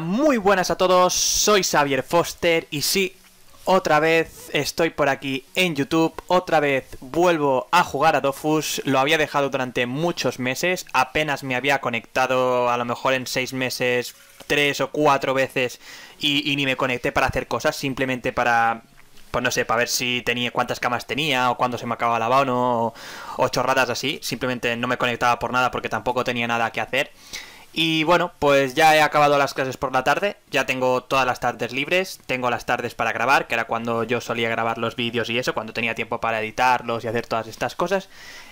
muy buenas a todos, soy Xavier Foster y sí, otra vez estoy por aquí en YouTube, otra vez vuelvo a jugar a Dofus, lo había dejado durante muchos meses, apenas me había conectado a lo mejor en 6 meses tres o cuatro veces y, ni me conecté para hacer cosas, simplemente para pues no sé, para ver si tenía cuántas camas tenía o cuándo se me acababa la o no, o chorradas así. Simplemente no me conectaba por nada porque tampoco tenía nada que hacer. Y bueno, pues ya he acabado las clases por la tarde, ya tengo todas las tardes libres, tengo las tardes para grabar, que era cuando yo solía grabar los vídeos y eso, cuando tenía tiempo para editarlos y hacer todas estas cosas.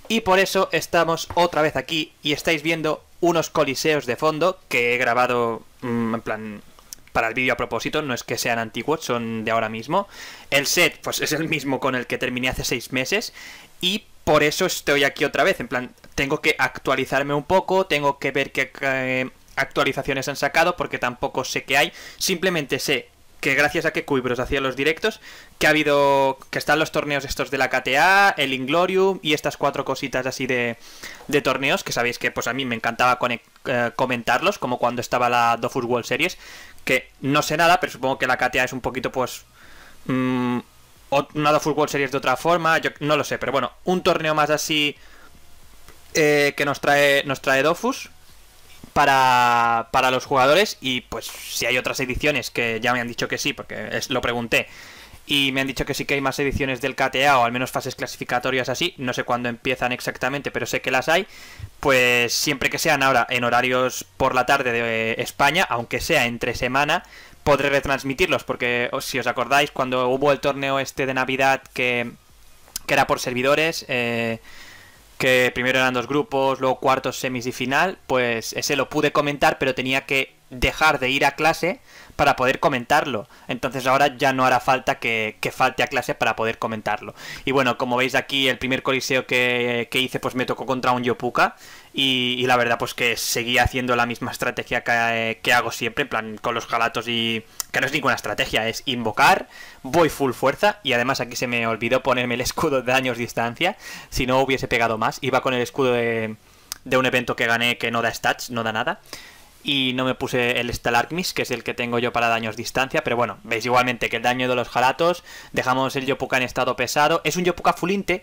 Y por eso estamos otra vez aquí y estáis viendo unos coliseos de fondo que he grabado mm, en plan para el vídeo a propósito, no es que sean antiguos, son de ahora mismo. El set pues es el mismo con el que terminé hace seis meses y por eso estoy aquí otra vez. En plan, tengo que actualizarme un poco, tengo que ver qué eh, actualizaciones han sacado, porque tampoco sé qué hay. Simplemente sé que gracias a que Cuibros hacía los directos, que ha habido, que están los torneos estos de la KTA, el Inglorium y estas cuatro cositas así de, torneos, que sabéis que pues a mí me encantaba eh, comentarlos, como cuando estaba la Dofus World Series, que no sé nada, pero supongo que la KTA es un poquito pues... Mm, o nada Fútbol Series de otra forma, yo no lo sé, pero bueno, un torneo más así eh, que nos trae, nos trae Dofus para, para los jugadores y pues si hay otras ediciones que ya me han dicho que sí, porque es, lo pregunté. Y me han dicho que sí que hay más ediciones del KTA o al menos fases clasificatorias así, no sé cuándo empiezan exactamente, pero sé que las hay. Pues siempre que sean ahora en horarios por la tarde de España, aunque sea entre semana, podré retransmitirlos, porque si os acordáis, cuando hubo el torneo este de Navidad que, era por servidores, eh, que primero eran dos grupos, luego cuartos, semis y final, pues ese lo pude comentar, pero tenía que dejar de ir a clase para poder comentarlo. Entonces ahora ya no hará falta que, falte a clase para poder comentarlo. Y bueno, como veis aquí, el primer coliseo que, que hice pues me tocó contra un Yopuka. Y, la verdad, pues que seguía haciendo la misma estrategia que, hago siempre, en plan con los jalatos y. que no es ninguna estrategia, es invocar, voy full fuerza, y además aquí se me olvidó ponerme el escudo de daños distancia, si no hubiese pegado más, iba con el escudo de, un evento que gané que no da stats, no da nada. Y no me puse el Stalarkmis, que es el que tengo yo para daños distancia. Pero bueno, veis igualmente que el daño de los jalatos. Dejamos el Yopuka en estado pesado. Es un Yopuka fulinte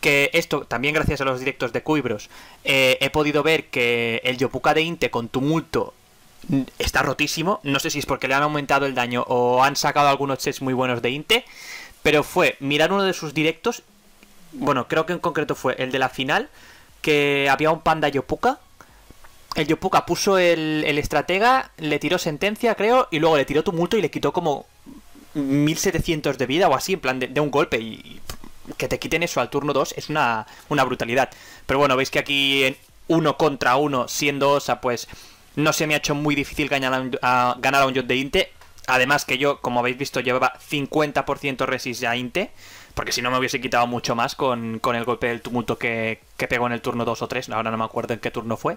que esto, también gracias a los directos de Cuibros, eh, he podido ver que el Yopuka de Inte con tumulto está rotísimo. No sé si es porque le han aumentado el daño o han sacado algunos sets muy buenos de Inte, pero fue mirar uno de sus directos. Bueno, creo que en concreto fue el de la final, que había un panda Yopuka. El Yopuka puso el, estratega, le tiró sentencia, creo, y luego le tiró tumulto y le quitó como 1700 de vida o así, en plan de un golpe. Y que te quiten eso al turno 2 es una, una brutalidad. Pero bueno, veis que aquí en uno contra uno, siendo Osa, pues no se me ha hecho muy difícil ganar a un, ganar a un Jot de Inte. Además que yo, como habéis visto, llevaba 50% resist a Inte. Porque si no me hubiese quitado mucho más con, el golpe del tumulto que, que pegó en el turno 2 o 3. Ahora no me acuerdo en qué turno fue.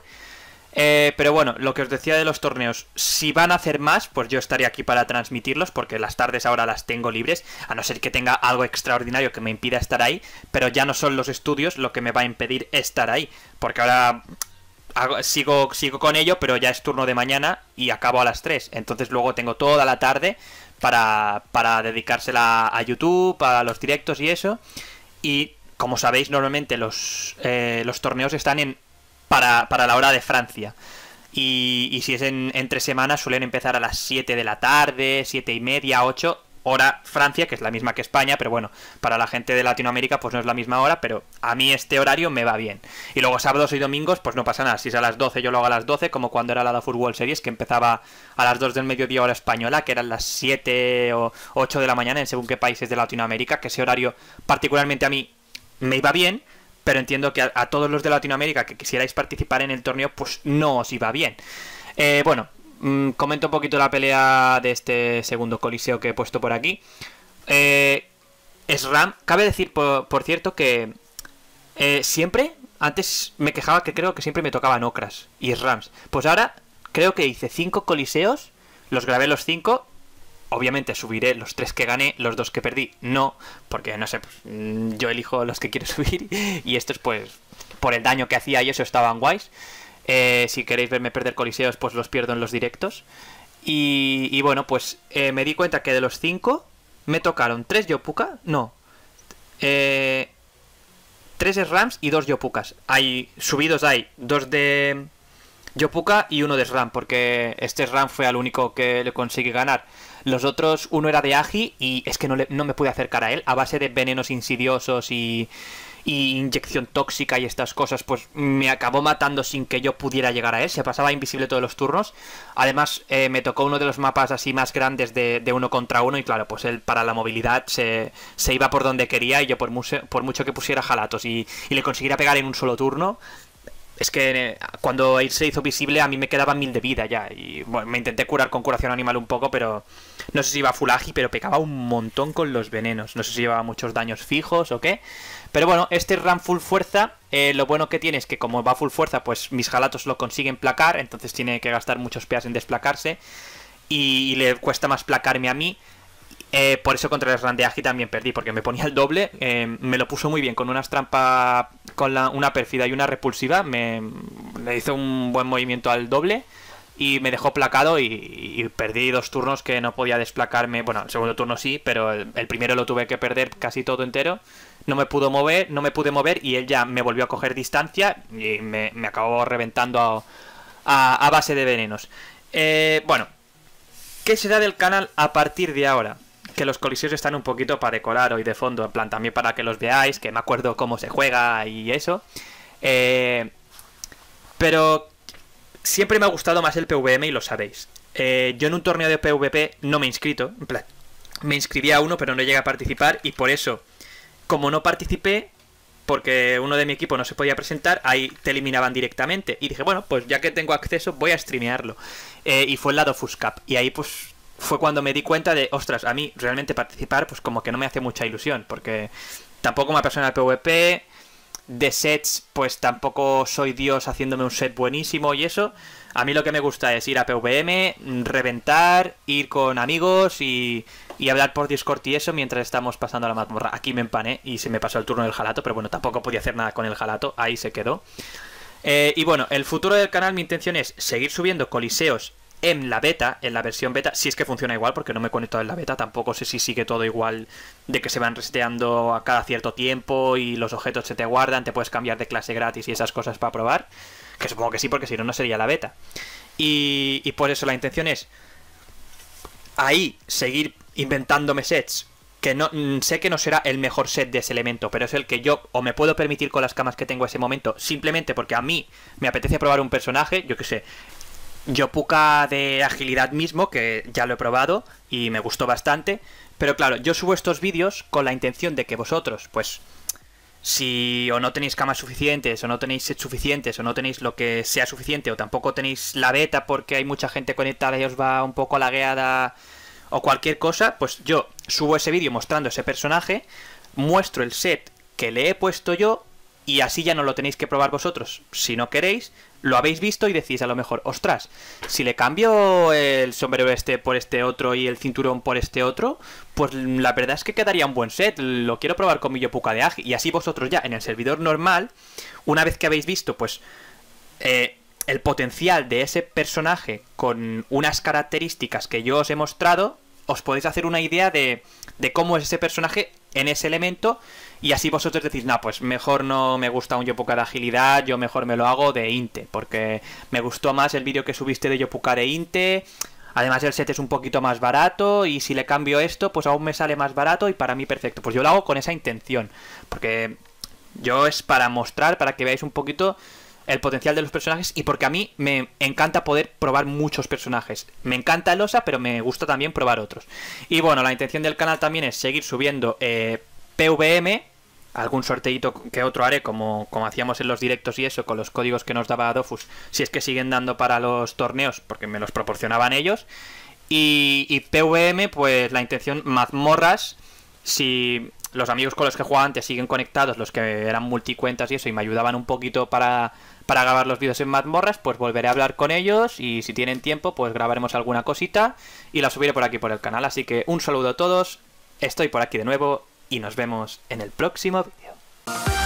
Eh, pero bueno, lo que os decía de los torneos, si van a hacer más, pues yo estaré aquí para transmitirlos, porque las tardes ahora las tengo libres, a no ser que tenga algo extraordinario que me impida estar ahí, pero ya no son los estudios lo que me va a impedir estar ahí, porque ahora sigo, sigo con ello, pero ya es turno de mañana y acabo a las 3, entonces luego tengo toda la tarde para, dedicársela a YouTube, a los directos y eso, y como sabéis, normalmente los, eh, los torneos están en para, para la hora de Francia. Y, si es en, entre semanas, suelen empezar a las 7 de la tarde, 7 y media, 8, hora Francia, que es la misma que España, pero bueno, para la gente de Latinoamérica pues no es la misma hora, pero a mí este horario me va bien. Y luego sábados y domingos pues no pasa nada, si es a las 12 yo lo hago a las 12, como cuando era la de Fútbol Series, que empezaba a las 2 del mediodía hora española, que eran las 7 o 8 de la mañana en según qué países de Latinoamérica, que ese horario particularmente a mí me iba bien, pero entiendo que a, todos los de Latinoamérica que quisierais participar en el torneo, pues no os iba bien. Eh, bueno, mm, comento un poquito la pelea de este segundo coliseo que he puesto por aquí. Eh, SRAM, cabe decir, por, cierto, que eh, siempre, antes me quejaba que creo que siempre me tocaban ocras. y Rams Pues ahora creo que hice 5 coliseos, los grabé los 5 obviamente subiré los tres que gané, los dos que perdí no, porque no sé, pues, mm, yo elijo los que quiero subir y estos pues por el daño que hacía y eso estaban guays. Eh, si queréis verme perder coliseos pues los pierdo en los directos. Y, bueno, pues eh, me di cuenta que de los cinco me tocaron tres Yopuka, no, eh, tres Rams y dos Yopukas. Hay subidos, hay dos de yo Yopuka y uno de SRAM, porque este SRAM fue el único que le conseguí ganar. Los otros, uno era de Aji, y es que no, me pude acercar a él. A base de venenos insidiosos y, y, inyección tóxica y estas cosas, pues me acabó matando sin que yo pudiera llegar a él. Se pasaba invisible todos los turnos. Además, eh, me tocó uno de los mapas así más grandes de, de, uno contra uno y claro, pues él para la movilidad se, se iba por donde quería y yo por, por mucho que pusiera jalatos y, y le consiguiera pegar en un solo turno, es que eh, cuando él se hizo visible a mí me quedaba mil de vida ya. Y bueno, me intenté curar con curación animal un poco, pero no sé si iba Fulagi, pero pecaba un montón con los venenos. No sé si llevaba muchos daños fijos o qué. Pero bueno, este run full fuerza, eh, lo bueno que tiene es que como va full fuerza, pues mis jalatos lo consiguen placar, entonces tiene que gastar muchos peas en desplacarse. y le cuesta más placarme a mí. Eh, por eso contra el Randeaji también perdí, porque me ponía el doble. Eh, me lo puso muy bien con unas trampas, con una perfida y una repulsiva. Me, le hizo un buen movimiento al doble y me dejó placado y, perdí dos turnos que no podía desplacarme. Bueno, el segundo turno sí, pero el, primero lo tuve que perder casi todo entero. No me pudo mover, no me pude mover y él ya me volvió a coger distancia y me, acabó reventando a, base de venenos. Eh, bueno, ¿qué será del canal a partir de ahora? los coliseos están un poquito para decorar hoy de fondo, en plan también para que los veáis, que me acuerdo cómo se juega y eso. Eh, pero siempre me ha gustado más el PVM y lo sabéis. Eh, yo en un torneo de PvP no me he inscrito, en plan, me inscribí a uno pero no llegué a participar y por eso, como no participé, porque uno de mi equipo no se podía presentar, ahí te eliminaban directamente. Y dije, bueno, pues ya que tengo acceso, voy a streamearlo. Eh, y fue el lado Fuscap. Y ahí pues fue cuando me di cuenta de, ostras, a mí realmente participar pues como que no me hace mucha ilusión, porque tampoco me apasiona el PvP, de sets pues tampoco soy Dios haciéndome un set buenísimo y eso. A mí lo que me gusta es ir a PvM, reventar, ir con amigos y, y hablar por Discord y eso mientras estamos pasando la mazmorra. Aquí me empané y se me pasó el turno del jalato, pero bueno, tampoco podía hacer nada con el jalato, ahí se quedó. Eh, y bueno, el futuro del canal, mi intención es seguir subiendo coliseos en la beta, en la versión beta, si es que funciona igual, porque no me he conectado en la beta, tampoco sé si sigue todo igual de que se van reseteando a cada cierto tiempo y los objetos se te guardan, te puedes cambiar de clase gratis y esas cosas para probar, que supongo que sí, porque si no, no sería la beta. Y, por eso la intención es ahí seguir inventándome sets que no mm, sé que no será el mejor set de ese elemento, pero es el que yo o me puedo permitir con las camas que tengo ese momento, simplemente porque a mí me apetece probar un personaje, yo qué sé, yo puca de agilidad mismo, que ya lo he probado y me gustó bastante. Pero claro, yo subo estos vídeos con la intención de que vosotros, pues, si o no tenéis camas suficientes, o no tenéis sets suficientes, o no tenéis lo que sea suficiente, o tampoco tenéis la beta porque hay mucha gente conectada y os va un poco lagueada, o cualquier cosa, pues yo subo ese vídeo mostrando ese personaje, muestro el set que le he puesto yo y así ya no lo tenéis que probar vosotros. Si no queréis, lo habéis visto y decís a lo mejor, ostras, si le cambio el sombrero este por este otro y el cinturón por este otro, pues la verdad es que quedaría un buen set, lo quiero probar con mi Yopuka de Aj y así vosotros ya en el servidor normal, una vez que habéis visto pues eh, el potencial de ese personaje con unas características que yo os he mostrado, os podéis hacer una idea de, de cómo es ese personaje en ese elemento y así vosotros decís, no, pues mejor no me gusta un Yopuka de agilidad, yo mejor me lo hago de Inte, porque me gustó más el vídeo que subiste de Yopuka de Inte, además el set es un poquito más barato y si le cambio esto, pues aún me sale más barato y para mí perfecto. Pues yo lo hago con esa intención, porque yo es para mostrar, para que veáis un poquito el potencial de los personajes y porque a mí me encanta poder probar muchos personajes. Me encanta osa, pero me gusta también probar otros. Y bueno, la intención del canal también es seguir subiendo eh, PVM, algún sorteito que otro haré, como, como hacíamos en los directos y eso, con los códigos que nos daba Dofus, si es que siguen dando para los torneos, porque me los proporcionaban ellos. Y, y PVM, pues la intención mazmorras, si los amigos con los que jugaba antes siguen conectados, los que eran multicuentas y eso, y me ayudaban un poquito para, grabar los vídeos en mazmorras, pues volveré a hablar con ellos y si tienen tiempo, pues grabaremos alguna cosita y la subiré por aquí por el canal. Así que un saludo a todos, estoy por aquí de nuevo y nos vemos en el próximo vídeo.